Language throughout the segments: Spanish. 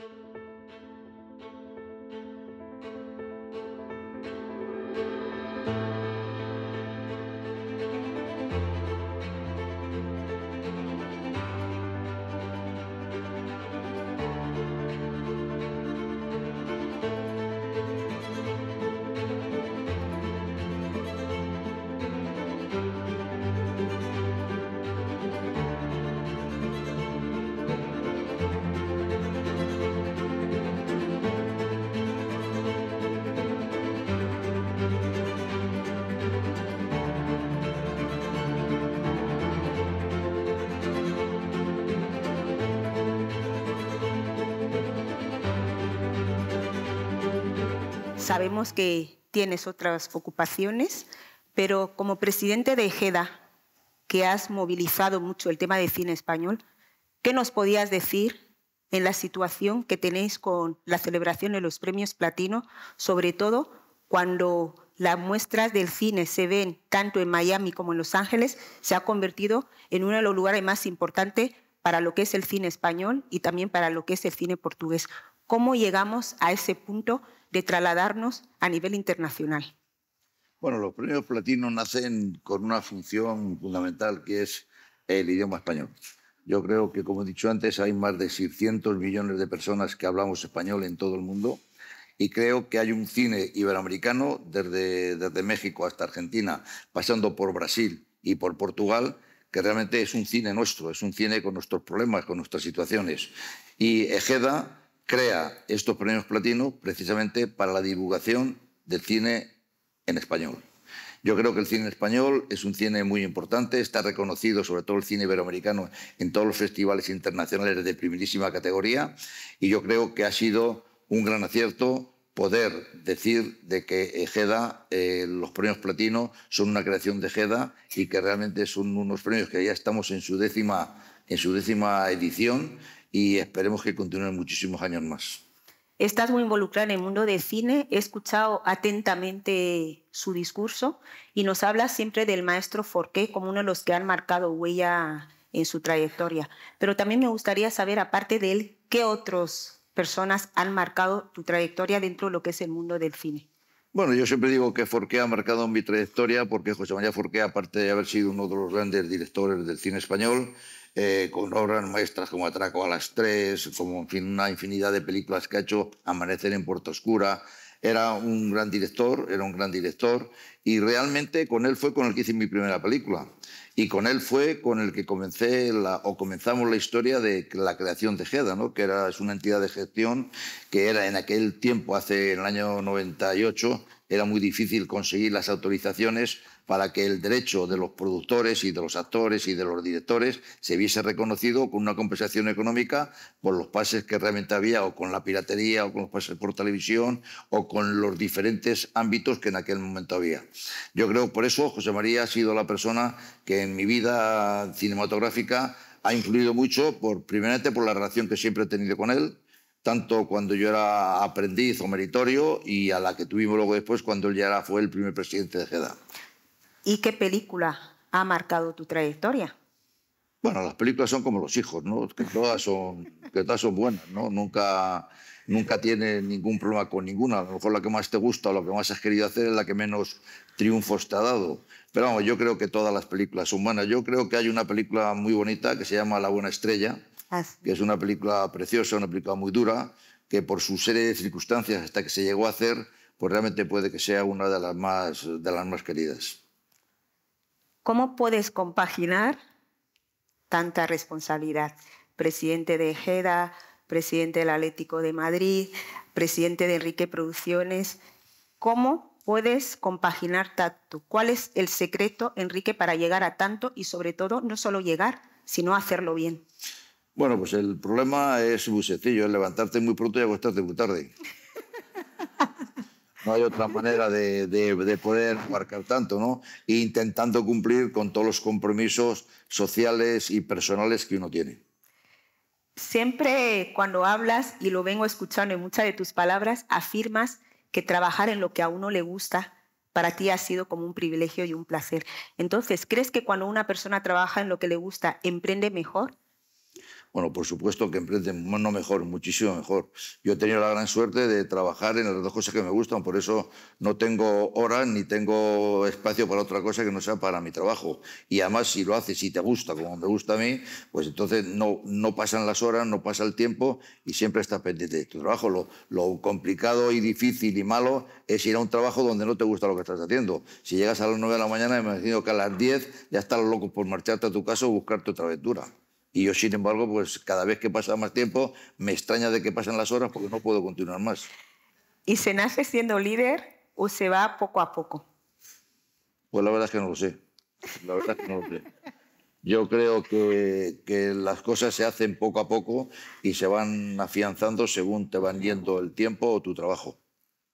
Thank you. Sabemos que tienes otras ocupaciones, pero como presidente de EGEDA, que has movilizado mucho el tema del cine español, ¿qué nos podías decir en la situación que tenéis con la celebración de los premios platino, sobre todo cuando las muestras del cine se ven tanto en Miami como en Los Ángeles, se ha convertido en uno de los lugares más importantes para lo que es el cine español y también para lo que es el cine portugués. ¿Cómo llegamos a ese punto de trasladarnos a nivel internacional? Bueno, los premios platinos nacen con una función fundamental que es el idioma español. Yo creo que, como he dicho antes, hay más de 600 millones de personas que hablamos español en todo el mundo y creo que hay un cine iberoamericano desde, desde México hasta Argentina, pasando por Brasil y por Portugal, que realmente es un cine nuestro, es un cine con nuestros problemas, con nuestras situaciones. Y Ejeda crea estos premios platino precisamente para la divulgación del cine en español. Yo creo que el cine español es un cine muy importante, está reconocido, sobre todo el cine iberoamericano, en todos los festivales internacionales de primerísima categoría y yo creo que ha sido un gran acierto poder decir de que eh, los premios platino son una creación de Ejeda y que realmente son unos premios que ya estamos en su décima, en su décima edición y esperemos que continúen muchísimos años más. Estás muy involucrada en el mundo del cine, he escuchado atentamente su discurso y nos habla siempre del maestro Forqué como uno de los que han marcado huella en su trayectoria. Pero también me gustaría saber, aparte de él, qué otros personas han marcado tu trayectoria dentro de lo que es el mundo del cine? Bueno, yo siempre digo que Forqué ha marcado mi trayectoria porque José María Forqué, aparte de haber sido uno de los grandes directores del cine español, eh, con obras maestras como Atraco a las tres, como una infinidad de películas que ha hecho, Amanecer en Puerto Oscura, era un gran director, era un gran director, y realmente con él fue con el que hice mi primera película. Y con él fue con el que comencé o comenzamos la historia de la creación de GEDA, ¿no? que era, es una entidad de gestión que era en aquel tiempo, hace el año 98, era muy difícil conseguir las autorizaciones para que el derecho de los productores y de los actores y de los directores se viese reconocido con una compensación económica por los pases que realmente había o con la piratería o con los pases por televisión o con los diferentes ámbitos que en aquel momento había. Yo creo por eso José María ha sido la persona que en mi vida cinematográfica ha influido mucho, por, primeramente por la relación que siempre he tenido con él, tanto cuando yo era aprendiz o meritorio y a la que tuvimos luego después cuando él ya fue el primer presidente de GEDA. ¿Y qué película ha marcado tu trayectoria? Bueno, las películas son como los hijos, ¿no? Que todas son, que todas son buenas, ¿no? Nunca, nunca tiene ningún problema con ninguna. A lo mejor la que más te gusta o la que más has querido hacer es la que menos triunfos te ha dado. Pero vamos, yo creo que todas las películas son buenas. Yo creo que hay una película muy bonita que se llama La Buena Estrella, que es una película preciosa, una película muy dura, que por su serie de circunstancias hasta que se llegó a hacer, pues realmente puede que sea una de las más, de las más queridas. ¿Cómo puedes compaginar tanta responsabilidad? Presidente de Ejeda, presidente del Atlético de Madrid, presidente de Enrique Producciones. ¿Cómo puedes compaginar tanto? ¿Cuál es el secreto, Enrique, para llegar a tanto y sobre todo no solo llegar, sino hacerlo bien? Bueno, pues el problema es muy sencillo, levantarte muy pronto y acostarte muy tarde. No hay otra manera de, poder marcar tanto, ¿no? E intentando cumplir con todos los compromisos sociales y personales que uno tiene. Siempre cuando hablas, y lo vengo escuchando en muchas de tus palabras, afirmas que trabajar en lo que a uno le gusta para ti ha sido como un privilegio y un placer. Entonces, ¿crees que cuando una persona trabaja en lo que le gusta, emprende mejor? Bueno, por supuesto que emprenden, no mejor, muchísimo mejor. Yo he tenido la gran suerte de trabajar en las dos cosas que me gustan, por eso no tengo horas ni tengo espacio para otra cosa que no sea para mi trabajo. Y además, si lo haces y te gusta, como me gusta a mí, pues entonces no, no pasan las horas, no pasa el tiempo y siempre estás pendiente de tu trabajo. Lo, complicado y difícil y malo es ir a un trabajo donde no te gusta lo que estás haciendo. Si llegas a las 9 de la mañana, me imagino que a las 10 ya estás loco por marcharte a tu casa o buscarte otra aventura. Y yo, sin embargo, pues cada vez que pasa más tiempo, me extraña de que pasen las horas porque no puedo continuar más. ¿Y se nace siendo líder o se va poco a poco? Pues la verdad es que no lo sé. La verdad es que no lo sé. Yo creo que, que, las cosas se hacen poco a poco y se van afianzando según te van yendo el tiempo o tu trabajo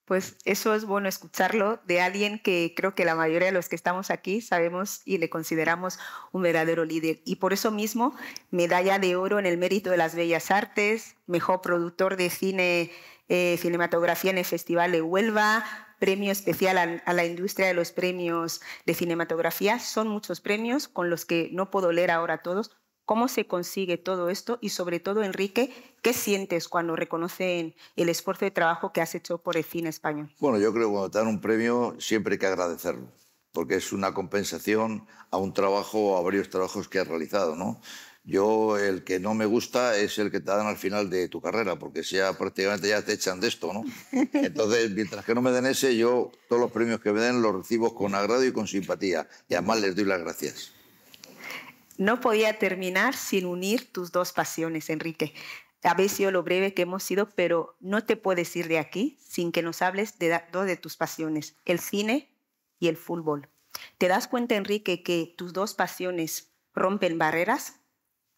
pues eso es bueno escucharlo de alguien que creo que la mayoría de los que estamos aquí sabemos y le consideramos un verdadero líder. Y por eso mismo, medalla de oro en el mérito de las bellas artes, mejor productor de cine, eh, cinematografía en el Festival de Huelva, premio especial a, a, la industria de los premios de cinematografía. Son muchos premios con los que no puedo leer ahora todos, ¿Cómo se consigue todo esto? Y sobre todo, Enrique, ¿qué sientes cuando reconocen el esfuerzo de trabajo que has hecho por el cine español? Bueno, yo creo que cuando te dan un premio siempre hay que agradecerlo, porque es una compensación a un trabajo, a varios trabajos que has realizado, ¿no? Yo, el que no me gusta es el que te dan al final de tu carrera, porque sea prácticamente ya te echan de esto, ¿no? Entonces, mientras que no me den ese, yo todos los premios que me den los recibo con agrado y con simpatía. Y además les doy las gracias. No podía terminar sin unir tus dos pasiones, Enrique. veces sido lo breve que hemos sido, pero no te puedes ir de aquí sin que nos hables de dos de tus pasiones, el cine y el fútbol. ¿Te das cuenta, Enrique, que tus dos pasiones rompen barreras?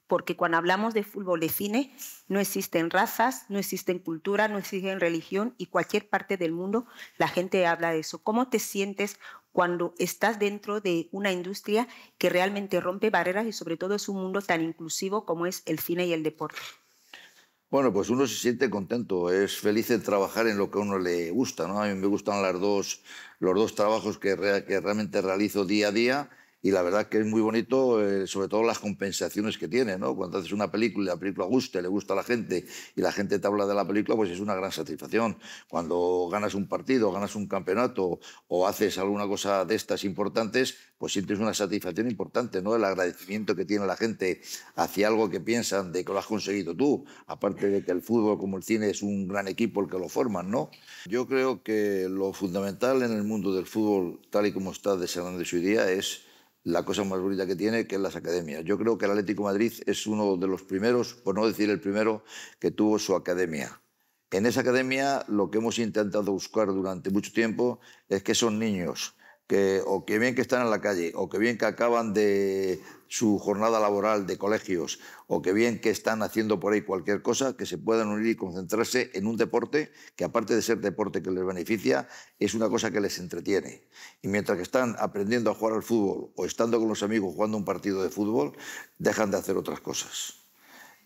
Porque cuando hablamos de fútbol y cine, no existen razas, no existen cultura, no existen religión y cualquier parte del mundo la gente habla de eso. ¿Cómo te sientes cuando estás dentro de una industria que realmente rompe barreras y sobre todo es un mundo tan inclusivo como es el cine y el deporte? Bueno, pues uno se siente contento, es feliz de trabajar en lo que a uno le gusta, ¿no? A mí me gustan los dos trabajos que realmente realizo día a día y la verdad que es muy bonito, eh, sobre todo las compensaciones que tiene, ¿no? Cuando haces una película y la película gusta, le gusta a la gente y la gente te habla de la película, pues es una gran satisfacción. Cuando ganas un partido, ganas un campeonato o haces alguna cosa de estas importantes, pues sientes una satisfacción importante, ¿no? El agradecimiento que tiene la gente hacia algo que piensan de que lo has conseguido tú, aparte de que el fútbol como el cine es un gran equipo el que lo forman, ¿no? Yo creo que lo fundamental en el mundo del fútbol, tal y como está desarrollando hoy día, es la cosa más bonita que tiene, que es las academias. Yo creo que el Atlético Madrid es uno de los primeros, por no decir el primero, que tuvo su academia. En esa academia lo que hemos intentado buscar durante mucho tiempo es que son niños que, o que bien que están en la calle, o que bien que acaban de su jornada laboral de colegios, o que bien que están haciendo por ahí cualquier cosa, que se puedan unir y concentrarse en un deporte que aparte de ser deporte que les beneficia, es una cosa que les entretiene. Y mientras que están aprendiendo a jugar al fútbol o estando con los amigos jugando un partido de fútbol, dejan de hacer otras cosas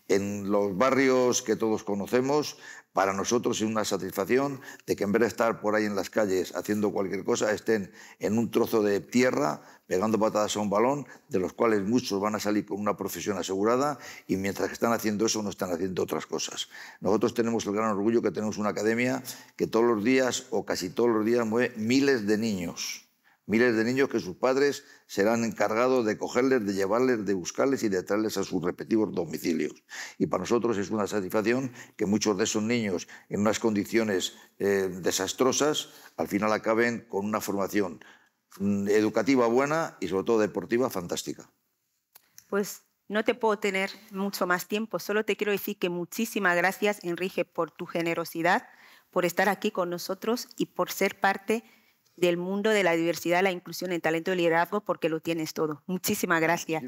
en los barrios que todos conocemos, para nosotros es una satisfacción de que en vez de estar por ahí en las calles haciendo cualquier cosa, estén en un trozo de tierra pegando patadas a un balón, de los cuales muchos van a salir con una profesión asegurada y mientras que están haciendo eso no están haciendo otras cosas. Nosotros tenemos el gran orgullo que tenemos una academia que todos los días o casi todos los días mueve miles de niños Miles de niños que sus padres serán encargados de cogerles, de llevarles, de buscarles y de traerles a sus respectivos domicilios. Y para nosotros es una satisfacción que muchos de esos niños, en unas condiciones eh, desastrosas, al final acaben con una formación mm, educativa buena y sobre todo deportiva fantástica. Pues no te puedo tener mucho más tiempo, solo te quiero decir que muchísimas gracias, Enrique, por tu generosidad, por estar aquí con nosotros y por ser parte del mundo de la diversidad, la inclusión, el talento y el liderazgo, porque lo tienes todo. Muchísimas gracias.